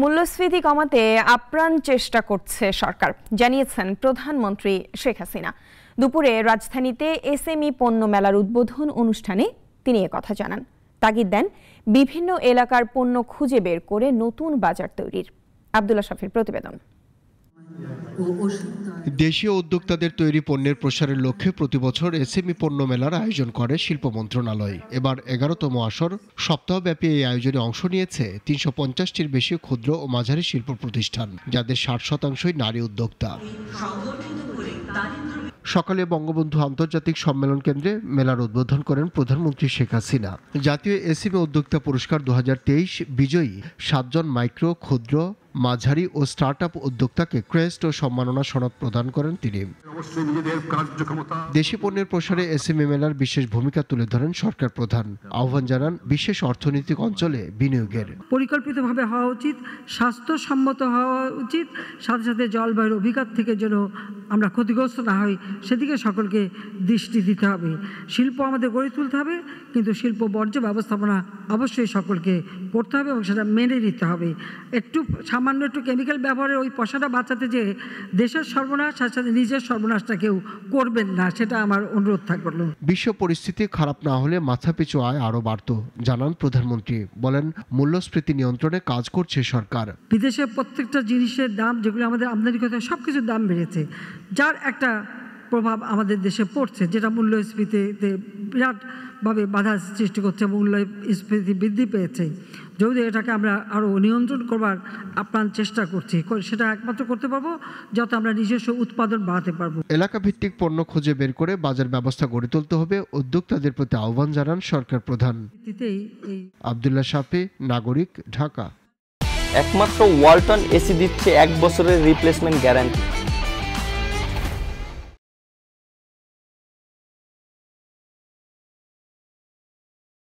মূল্যস্ফীতি কমাতে আপ্রাণ চেষ্টা করছে সরকার জানিয়েছেন প্রধানমন্ত্রী শেখ হাসিনা দুপুরে রাজধানীতে এসএমই পণ্য মেলার উদ্বোধন অনুষ্ঠানে তিনি কথা জানান তাগিদ দেন বিভিন্ন এলাকার পণ্য খুঁজে বের করে নতুন বাজার তৈরির আবদুল্লা শফির প্রতিবেদন দেশীয় উদ্যোক্তাদের তৈরি পণ্যের প্রসারের লক্ষ্যে প্রতি বছর এসএমই পণ্য মেলার আয়োজন করে শিল্প মন্ত্রণালয় এবার এগারোতম আসর সপ্তাহব্যাপী এই আয়োজনে অংশ নিয়েছে তিনশো পঞ্চাশটির বেশি ক্ষুদ্র ও মাঝারি শিল্প প্রতিষ্ঠান যাদের ষাট শতাংশই নারী উদ্যোক্তা সকালে বঙ্গবন্ধু আন্তর্জাতিক সম্মেলন কেন্দ্রে মেলার উদ্বোধন করেন প্রধানমন্ত্রী শেখ হাসিনা জাতীয় এসিবি উদ্যোক্তা পুরস্কার দু বিজয়ী সাতজন মাইক্রো ক্ষুদ্র মাঝারি ও স্টার্ট আপ উদ্যোক্তাকে ক্রেস্ট ও সম্মাননা সনদ প্রদান করেন তিনি দেশি পণ্যের প্রসারে এসএমই মেলার বিশেষ ভূমিকা তুলে ধরেন সরকার প্রধান আহ্বান জানান বিশেষ অর্থনৈতিক অঞ্চলে বিনিয়োগের পরিকল্পিতভাবে হওয়া উচিত স্বাস্থ্যসম্মত হওয়া উচিত সাথে সাথে জলবায়ুর অভিঘাত থেকে যেন আমরা ক্ষতিগ্রস্ত না হই সেদিকে সকলকে দৃষ্টি দিতে হবে শিল্প আমাদের গড়ে তুলতে হবে কিন্তু শিল্প বর্জ্য ব্যবস্থাপনা অবশ্যই সকলকে করতে হবে এবং সেটা মেনে নিতে হবে একটু সামান্য একটু কেমিক্যাল ব্যবহারের ওই পয়সাটা বাঁচাতে যে দেশের সর্বনাশ আর সাথে নিজের সর্বনাশটা কেউ করবেন না সেটা আমার অনুরোধ থাকলো বিশ্ব পরিস্থিতি খারাপ না হলে মাথাপিছু আয় আরও বাড়ত জানান প্রধানমন্ত্রী বলেন মূল্যস্ফীতি নিয়ন্ত্রণে কাজ করছে সরকার বিদেশে প্রত্যেকটা জিনিসের দাম যেগুলো আমাদের আমদানি করতে সব কিছুর দাম বেড়েছে যার একটা প্রভাব আমাদের দেশে পড়ছে যেটা মূল্যস্ফীতিতে বিরাটভাবে বাধা সৃষ্টি করছে মূল্যস্ফীতি বৃদ্ধি পেয়েছে যদি এটাকে আমরা আরও নিয়ন্ত্রণ করবার আপ্রাণ চেষ্টা করছি সেটা একমাত্র করতে পারবো যাতে আমরা নিজস্ব উৎপাদন বাড়াতে পারবো এলাকা ভিত্তিক পণ্য খুঁজে বের করে বাজার ব্যবস্থা গড়ে তুলতে হবে উদ্যোক্তাদের প্রতি আহ্বান জানান সরকার প্রধান আবদুল্লাহ সাপে নাগরিক ঢাকা একমাত্র ওয়ালটন এসি দিচ্ছে এক বছরের রিপ্লেসমেন্ট গ্যারান্টি